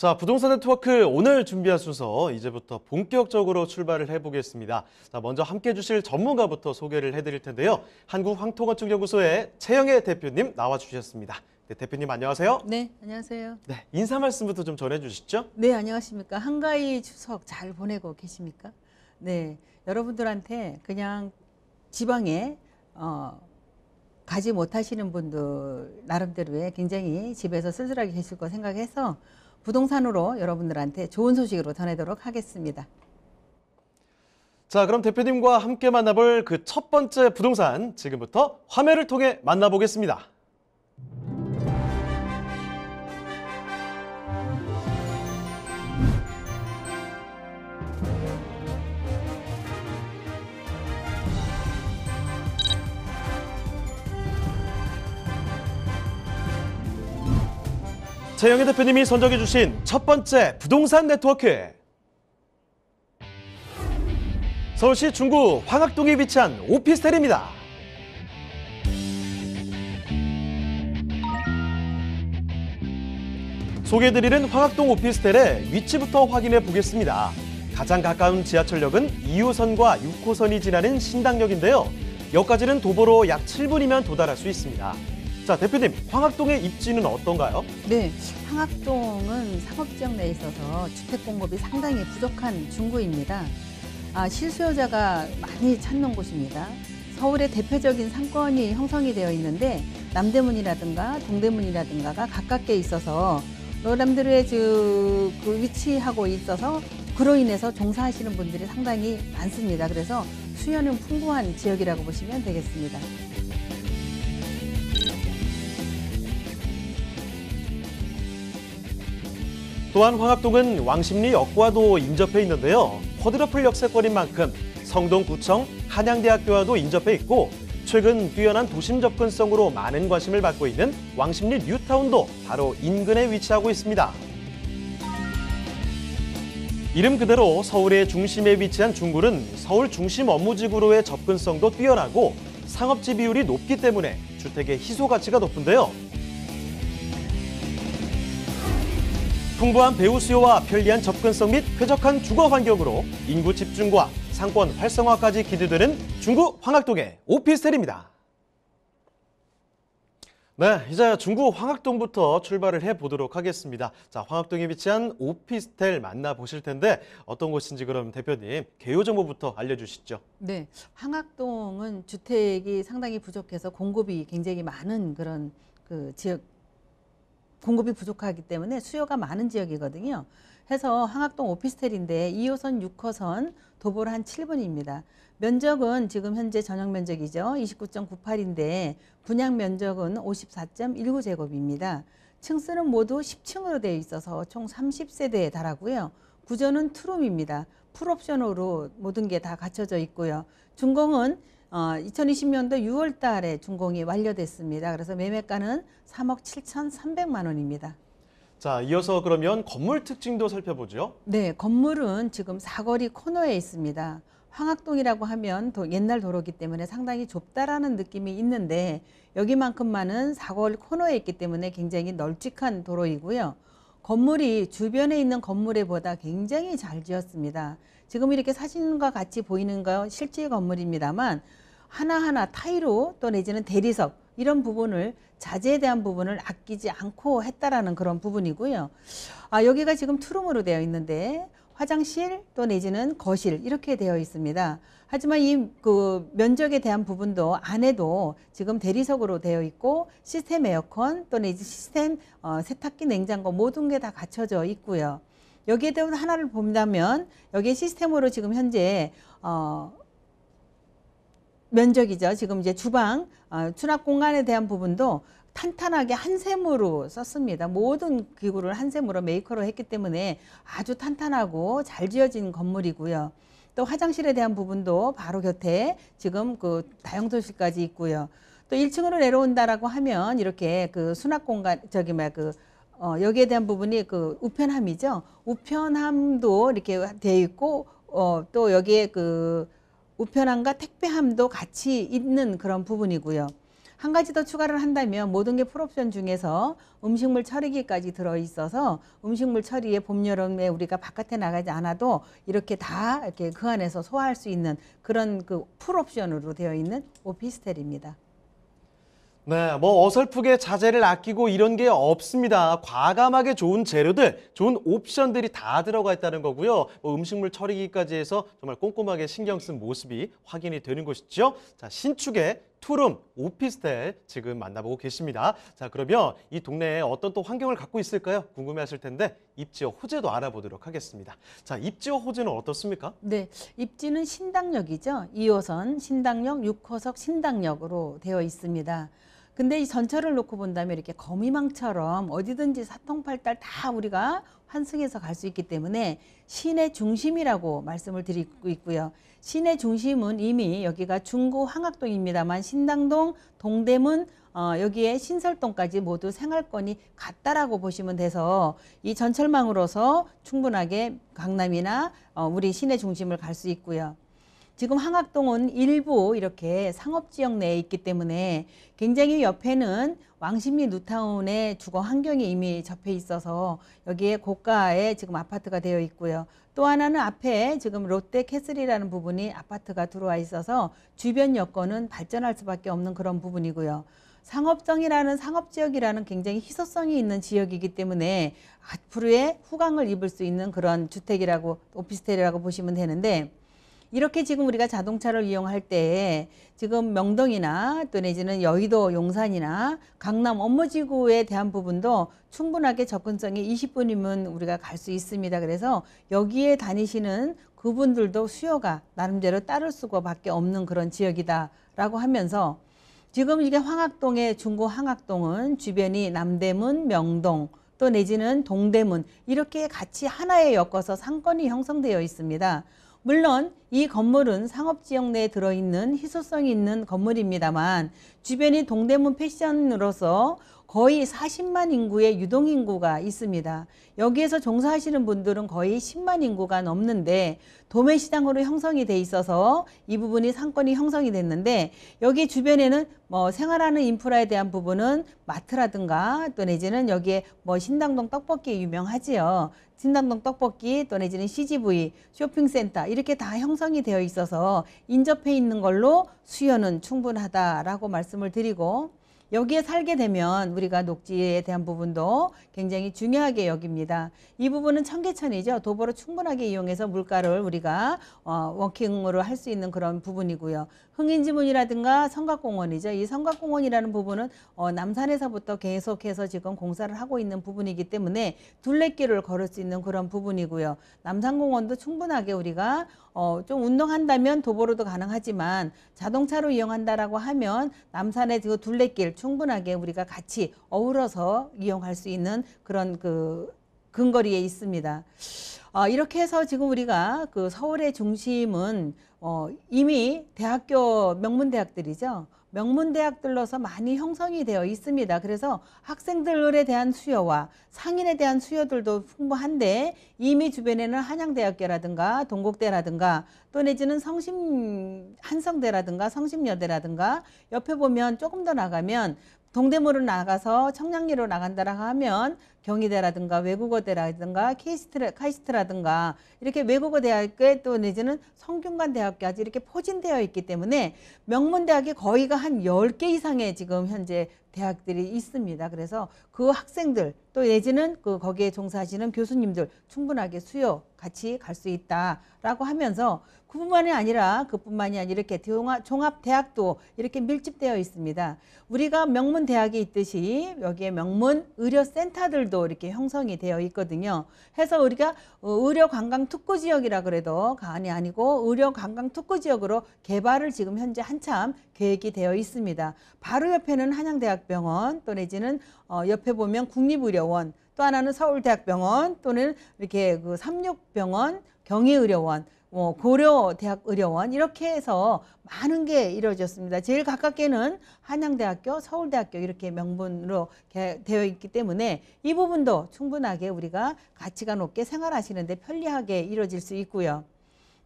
자, 부동산 네트워크 오늘 준비한 순서 이제부터 본격적으로 출발을 해보겠습니다. 자, 먼저 함께 해주실 전문가부터 소개를 해드릴 텐데요. 한국황토건축연구소의 최영애 대표님 나와주셨습니다. 네, 대표님 안녕하세요. 네, 안녕하세요. 네, 인사 말씀부터 좀 전해주시죠. 네, 안녕하십니까. 한가위 추석 잘 보내고 계십니까? 네, 여러분들한테 그냥 지방에 어, 가지 못하시는 분들 나름대로의 굉장히 집에서 쓸쓸하게 계실 거 생각해서 부동산으로 여러분들한테 좋은 소식으로 전해도록 하겠습니다. 자, 그럼 대표님과 함께 만나볼 그 첫 번째 부동산 지금부터 화면을 통해 만나보겠습니다. 최영희 대표님이 선정해 주신 첫 번째 부동산 네트워크. 서울시 중구 황학동에 위치한 오피스텔입니다. 소개해드리는 황학동 오피스텔의 위치부터 확인해 보겠습니다. 가장 가까운 지하철역은 2호선과 6호선이 지나는 신당역인데요. 역까지는 도보로 약 7분이면 도달할 수 있습니다. 자 대표님 황학동의 입지는 어떤가요? 네, 황학동은 상업지역 내에 있어서 주택 공급이 상당히 부족한 중구입니다. 아, 실수요자가 많이 찾는 곳입니다. 서울의 대표적인 상권이 형성이 되어 있는데 남대문이라든가 동대문이라든가가 가깝게 있어서 노람들의 그, 그 위치하고 있어서 그로 인해서 종사하시는 분들이 상당히 많습니다. 그래서 수요는 풍부한 지역이라고 보시면 되겠습니다. 또한 황합동은 왕십리 역과도 인접해 있는데요. 허드러플 역세권인 만큼 성동구청, 한양대학교와도 인접해 있고 최근 뛰어난 도심 접근성으로 많은 관심을 받고 있는 왕십리 뉴타운도 바로 인근에 위치하고 있습니다. 이름 그대로 서울의 중심에 위치한 중구는 서울 중심 업무지구로의 접근성도 뛰어나고 상업지 비율이 높기 때문에 주택의 희소 가치가 높은데요. 풍부한 배우 수요와 편리한 접근성 및 쾌적한 주거 환경으로 인구 집중과 상권 활성화까지 기대되는 중구 황학동의 오피스텔입니다. 네, 이제 중구 황학동부터 출발을 해보도록 하겠습니다. 자, 황학동에 위치한 오피스텔 만나보실 텐데 어떤 곳인지 그럼 대표님 개요 정보부터 알려주시죠. 네, 황학동은 주택이 상당히 부족해서 공급이 굉장히 많은 그런 그 지역 공급이 부족하기 때문에 수요가 많은 지역이거든요. 해서 항학동 오피스텔인데 2호선, 6호선 도보로 한 7분입니다. 면적은 지금 현재 전용 면적이죠. 29.98인데 분양 면적은 54.19제곱입니다. 층수는 모두 10층으로 되어 있어서 총 30세대에 달하고요. 구조는 투룸입니다. 풀옵션으로 모든 게 다 갖춰져 있고요. 준공은 어, 2020년도 6월 달에 준공이 완료됐습니다. 그래서 매매가는 3억 7,300만 원입니다. 자, 이어서 그러면 건물 특징도 살펴보죠. 네, 건물은 지금 사거리 코너에 있습니다. 황학동이라고 하면 도, 옛날 도로기 때문에 상당히 좁다라는 느낌이 있는데 여기만큼만은 사거리 코너에 있기 때문에 굉장히 널찍한 도로이고요. 건물이 주변에 있는 건물에 보다 굉장히 잘 지었습니다. 지금 이렇게 사진과 같이 보이는 거 실제 건물입니다만 하나하나 타이로 또 내지는 대리석 이런 부분을 자재에 대한 부분을 아끼지 않고 했다라는 그런 부분이고요. 아, 여기가 지금 투룸으로 되어 있는데 화장실 또 내지는 거실 이렇게 되어 있습니다. 하지만 이 그 면적에 대한 부분도 안에도 지금 대리석으로 되어 있고 시스템 에어컨 또 내지 시스템 어, 세탁기 냉장고 모든 게 다 갖춰져 있고요. 여기에 대한 하나를 본다면 여기에 시스템으로 지금 현재 어, 면적이죠. 지금 이제 주방 어, 수납 공간에 대한 부분도 탄탄하게 한샘으로 썼습니다. 모든 기구를 한샘으로 메이커로 했기 때문에 아주 탄탄하고 잘 지어진 건물이고요. 또 화장실에 대한 부분도 바로 곁에 지금 그 다용도실까지 있고요. 또 1층으로 내려온다라고 하면 이렇게 그 수납 공간 저기 막그 어, 여기에 대한 부분이 그 우편함이죠. 우편함도 이렇게 돼 있고 어, 또 여기에 그 우편함과 택배함도 같이 있는 그런 부분이고요. 한 가지 더 추가를 한다면 모든 게 풀옵션 중에서 음식물 처리기까지 들어있어서 음식물 처리에 봄, 여름에 우리가 바깥에 나가지 않아도 이렇게 다 이렇게 그 안에서 소화할 수 있는 그런 그 풀옵션으로 되어 있는 오피스텔입니다. 네, 뭐 어설프게 자재를 아끼고 이런 게 없습니다. 과감하게 좋은 재료들, 좋은 옵션들이 다 들어가 있다는 거고요. 뭐 음식물 처리기까지 해서 정말 꼼꼼하게 신경 쓴 모습이 확인이 되는 것이죠. 자, 신축의 투룸 오피스텔 지금 만나보고 계십니다. 자, 그러면 이 동네에 어떤 또 환경을 갖고 있을까요? 궁금해하실 텐데 입지와 호재도 알아보도록 하겠습니다. 자, 입지와 호재는 어떻습니까? 네, 입지는 신당역이죠. 2호선 신당역, 6호석 신당역으로 되어 있습니다. 근데 이 전철을 놓고 본다면 이렇게 거미망처럼 어디든지 사통팔달 다 우리가 환승해서 갈 수 있기 때문에 시내 중심이라고 말씀을 드리고 있고요. 시내 중심은 이미 여기가 중구 황학동입니다만 신당동, 동대문, 어, 여기에 신설동까지 모두 생활권이 같다라고 보시면 돼서 이 전철망으로서 충분하게 강남이나 어, 우리 시내 중심을 갈 수 있고요. 지금 항악동은 일부 이렇게 상업지역 내에 있기 때문에 굉장히 옆에는 왕십리 누타운의 주거 환경이 이미 접해 있어서 여기에 고가의 지금 아파트가 되어 있고요. 또 하나는 앞에 지금 롯데 캐슬이라는 부분이 아파트가 들어와 있어서 주변 여건은 발전할 수밖에 없는 그런 부분이고요. 상업성이라는 상업지역이라는 굉장히 희소성이 있는 지역이기 때문에 앞으로의 후광을 입을 수 있는 그런 주택이라고 오피스텔이라고 보시면 되는데 이렇게 지금 우리가 자동차를 이용할 때 지금 명동이나 또 내지는 여의도 용산이나 강남 업무지구에 대한 부분도 충분하게 접근성이 20분이면 우리가 갈 수 있습니다. 그래서 여기에 다니시는 그분들도 수요가 나름대로 따를 수밖에 없는 그런 지역이다라고 하면서 지금 이게 황학동의 중구 황학동은 주변이 남대문, 명동, 또 내지는 동대문 이렇게 같이 하나에 엮어서 상권이 형성되어 있습니다. 물론 이 건물은 상업지역 내에 들어있는 희소성이 있는 건물입니다만 주변이 동대문 패션으로서 거의 40만 인구의 유동인구가 있습니다. 여기에서 종사하시는 분들은 거의 10만 인구가 넘는데 도매시장으로 형성이 돼 있어서 이 부분이 상권이 형성이 됐는데 여기 주변에는 뭐 생활하는 인프라에 대한 부분은 마트라든가 또 내지는 여기에 뭐 신당동 떡볶이 유명하지요. 신당동 떡볶이 또 내지는 CGV 쇼핑센터 이렇게 다 형성이 되어 있어서 인접해 있는 걸로 수요는 충분하다라고 말씀을 드리고 여기에 살게 되면 우리가 녹지에 대한 부분도 굉장히 중요하게 여깁니다. 이 부분은 청계천이죠. 도보로 충분하게 이용해서 물가를 우리가 어, 워킹으로 할 수 있는 그런 부분이고요. 흥인지문이라든가 성곽공원이죠. 이 성곽공원이라는 부분은 어, 남산에서부터 계속해서 지금 공사를 하고 있는 부분이기 때문에 둘레길을 걸을 수 있는 그런 부분이고요. 남산공원도 충분하게 우리가 어, 좀 운동한다면 도보로도 가능하지만 자동차로 이용한다라고 하면 남산의 그 둘레길 충분하게 우리가 같이 어우러서 이용할 수 있는 그런 그 근거리에 있습니다. 어, 이렇게 해서 지금 우리가 그 서울의 중심은 어, 이미 대학교 명문 대학들이죠. 명문대학들로서 많이 형성이 되어 있습니다. 그래서 학생들에 대한 수요와 상인에 대한 수요들도 풍부한데 이미 주변에는 한양대학교라든가 동국대라든가 또 내지는 성심 한성대라든가 성심여대라든가 옆에 보면 조금 더 나가면 동대문으로 나가서 청량리로 나간다라 하면 경희대라든가 외국어대라든가 케이스트라, 카이스트라든가 이렇게 외국어 대학교에 또 내지는 성균관 대학교까지 이렇게 포진되어 있기 때문에 명문 대학이 거의가 한 열 개 이상의 지금 현재 대학들이 있습니다. 그래서 그 학생들 또 내지는 그 거기에 종사하시는 교수님들 충분하게 수요 같이 갈 수 있다라고 하면서 그뿐만이 아니라 그뿐만이 아니라 이렇게 대용화, 종합 대학도 이렇게 밀집되어 있습니다. 우리가 명문 대학이 있듯이 여기에 명문 의료 센터들도 이렇게 형성이 되어 있거든요. 해서 우리가 어, 의료 관광 특구 지역이라 그래도 가안이 아니고 의료 관광 특구 지역으로 개발을 지금 현재 한참 계획이 되어 있습니다. 바로 옆에는 한양대학 대학병원또 내지는 어, 옆에 보면 국립의료원 또 하나는 서울대학병원 또는 이렇게 그 삼육병원 경희의료원 뭐 고려대학의료원 이렇게 해서 많은 게 이루어졌습니다. 제일 가깝게는 한양대학교, 서울대학교 이렇게 명분으로 되어 있기 때문에 이 부분도 충분하게 우리가 가치가 높게 생활하시는데 편리하게 이루어질 수 있고요.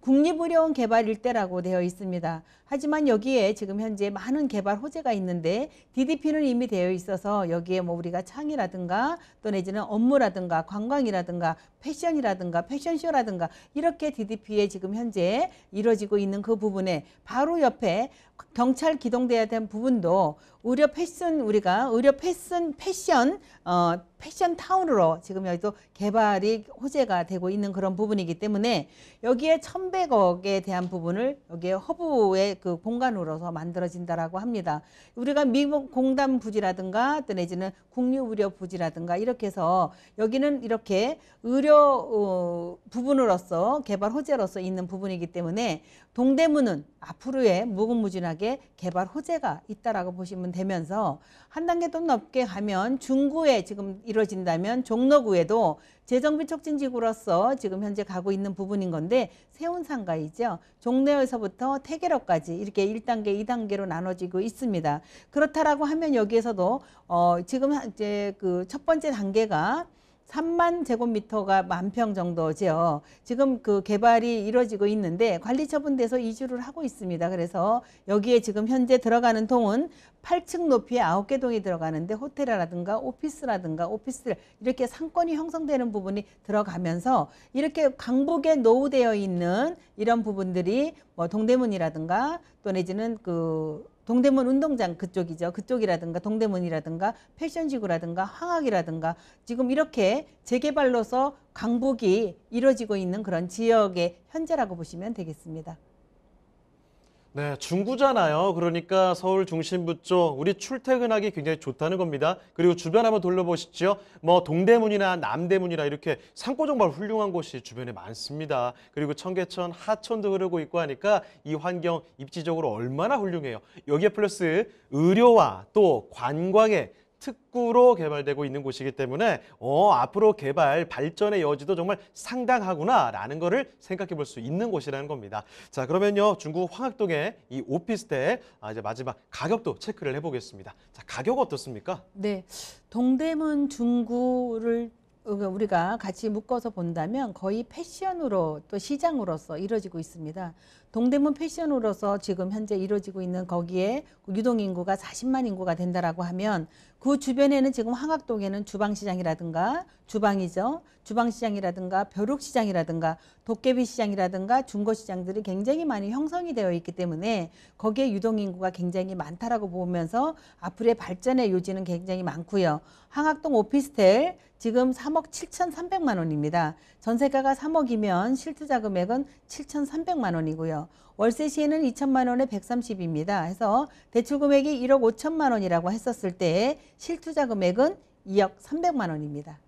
국립의료원 개발 일대라고 되어 있습니다. 하지만 여기에 지금 현재 많은 개발 호재가 있는데 DDP는 이미 되어 있어서 여기에 뭐 우리가 창이라든가 또 내지는 업무라든가 관광이라든가 패션이라든가 패션쇼라든가 이렇게 DDP에 지금 현재 이루어지고 있는 그 부분에 바로 옆에 경찰 기동돼야 된 부분도 의료 패션 우리가 의료 패션 패션 어 패션 타운으로 지금 여기도 개발이 호재가 되고 있는 그런 부분이기 때문에 여기에 천백억에 대한 부분을 여기에 허브에 그 본관으로서 만들어진다라고 합니다. 우리가 미국 공단 부지라든가 또 내지는 국립 의료 부지라든가 이렇게 해서 여기는 이렇게 의료 어, 부분으로서 개발 호재로서 있는 부분이기 때문에 동대문은 앞으로의 무궁무진하게 개발 호재가 있다라고 보시면 되면서 한 단계 또 높게 가면 중구에 지금 이루어진다면 종로구에도 재정비 촉진 지구로서 지금 현재 가고 있는 부분인 건데 세운 상가이죠. 종래에서부터 태계로까지 이렇게 1단계, 2단계로 나눠지고 있습니다. 그렇다라고 하면 여기에서도 어 지금 이제 그 첫 번째 단계가 3만 제곱미터가 만 평 정도죠. 지금 그 개발이 이루어지고 있는데 관리 처분돼서 이주를 하고 있습니다. 그래서 여기에 지금 현재 들어가는 통은 8층 높이에 9개 동이 들어가는데 호텔이라든가 오피스라든가 오피스텔 이렇게 상권이 형성되는 부분이 들어가면서 이렇게 강북에 노후되어 있는 이런 부분들이 뭐 동대문이라든가 또 내지는 그 동대문 운동장 그쪽이죠. 그쪽이라든가 동대문이라든가 패션지구라든가 황학이라든가 지금 이렇게 재개발로서 강북이 이루어지고 있는 그런 지역의 현재라고 보시면 되겠습니다. 네, 중구잖아요. 그러니까 서울 중심부 쪽 우리 출퇴근하기 굉장히 좋다는 겁니다. 그리고 주변 한번 돌려보시죠. 뭐 동대문이나 남대문이나 이렇게 상고 정말 훌륭한 곳이 주변에 많습니다. 그리고 청계천, 하천도 흐르고 있고 하니까 이 환경 입지적으로 얼마나 훌륭해요. 여기에 플러스 의료와 또 관광에 특구로 개발되고 있는 곳이기 때문에 어, 앞으로 개발 발전의 여지도 정말 상당하구나라는 것을 생각해 볼 수 있는 곳이라는 겁니다. 자 그러면요 중국 황학동의 이 오피스텔 아, 이제 마지막 가격도 체크를 해보겠습니다. 자 가격 어떻습니까? 네, 동대문 중구를 그러니까 우리가 같이 묶어서 본다면 거의 패션으로 또 시장으로서 이뤄지고 있습니다. 동대문 패션으로서 지금 현재 이루어지고 있는 거기에 유동 인구가 40만 인구가 된다라고 하면 그 주변에는 지금 황학동에는 주방시장이라든가 주방이죠. 주방시장이라든가 벼룩시장이라든가 도깨비시장이라든가 중고시장들이 굉장히 많이 형성이 되어 있기 때문에 거기에 유동인구가 굉장히 많다라고 보면서 앞으로의 발전의 요지는 굉장히 많고요. 황학동 오피스텔 지금 3억 7,300만 원입니다. 전세가가 3억이면 실투자 금액은 7,300만 원이고요. 월세 시에는 2천만 원에 130입니다. 해서 대출 금액이 1억 5천만 원이라고 했었을 때 실투자 금액은 2억 3백만 원입니다.